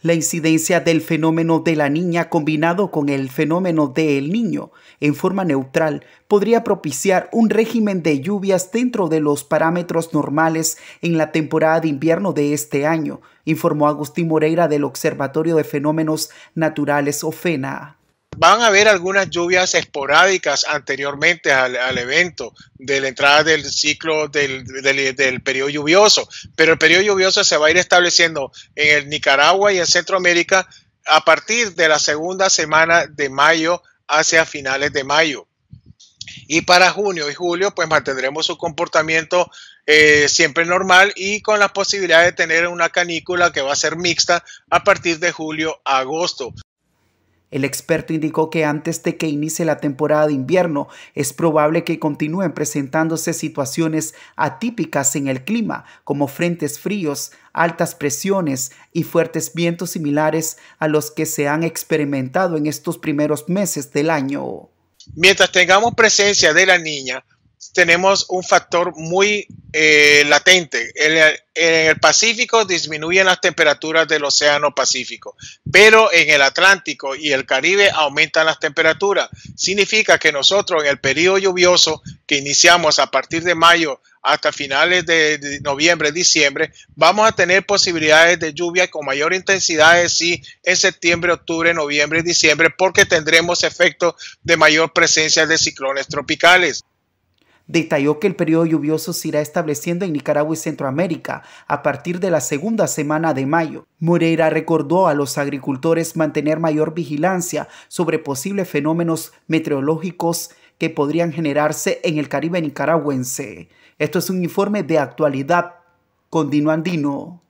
La incidencia del fenómeno de la niña combinado con el fenómeno del niño en forma neutral podría propiciar un régimen de lluvias dentro de los parámetros normales en la temporada de invierno de este año, informó Agustín Moreira del Observatorio de Fenómenos Naturales OFENA van a haber algunas lluvias esporádicas anteriormente al, evento de la entrada del ciclo del, periodo lluvioso, pero el periodo lluvioso se va a ir estableciendo en el Nicaragua y en Centroamérica a partir de la segunda semana de mayo hacia finales de mayo. Y para junio y julio, pues mantendremos su comportamiento eh, siempre normal y con la posibilidad de tener una canícula que va a ser mixta a partir de julio a agosto. El experto indicó que antes de que inicie la temporada de invierno es probable que continúen presentándose situaciones atípicas en el clima, como frentes fríos, altas presiones y fuertes vientos similares a los que se han experimentado en estos primeros meses del año. Mientras tengamos presencia de la niña, tenemos un factor muy eh, latente. En el, Pacífico disminuyen las temperaturas del Océano Pacífico, pero en el Atlántico y el Caribe aumentan las temperaturas. Significa que nosotros en el periodo lluvioso que iniciamos a partir de mayo hasta finales de noviembre, diciembre, vamos a tener posibilidades de lluvia con mayor intensidad, sí, en septiembre, octubre, noviembre, diciembre, porque tendremos efectos de mayor presencia de ciclones tropicales. Detalló que el periodo lluvioso se irá estableciendo en Nicaragua y Centroamérica a partir de la segunda semana de mayo. Moreira recordó a los agricultores mantener mayor vigilancia sobre posibles fenómenos meteorológicos que podrían generarse en el Caribe nicaragüense. Esto es un informe de actualidad con Dino Andino.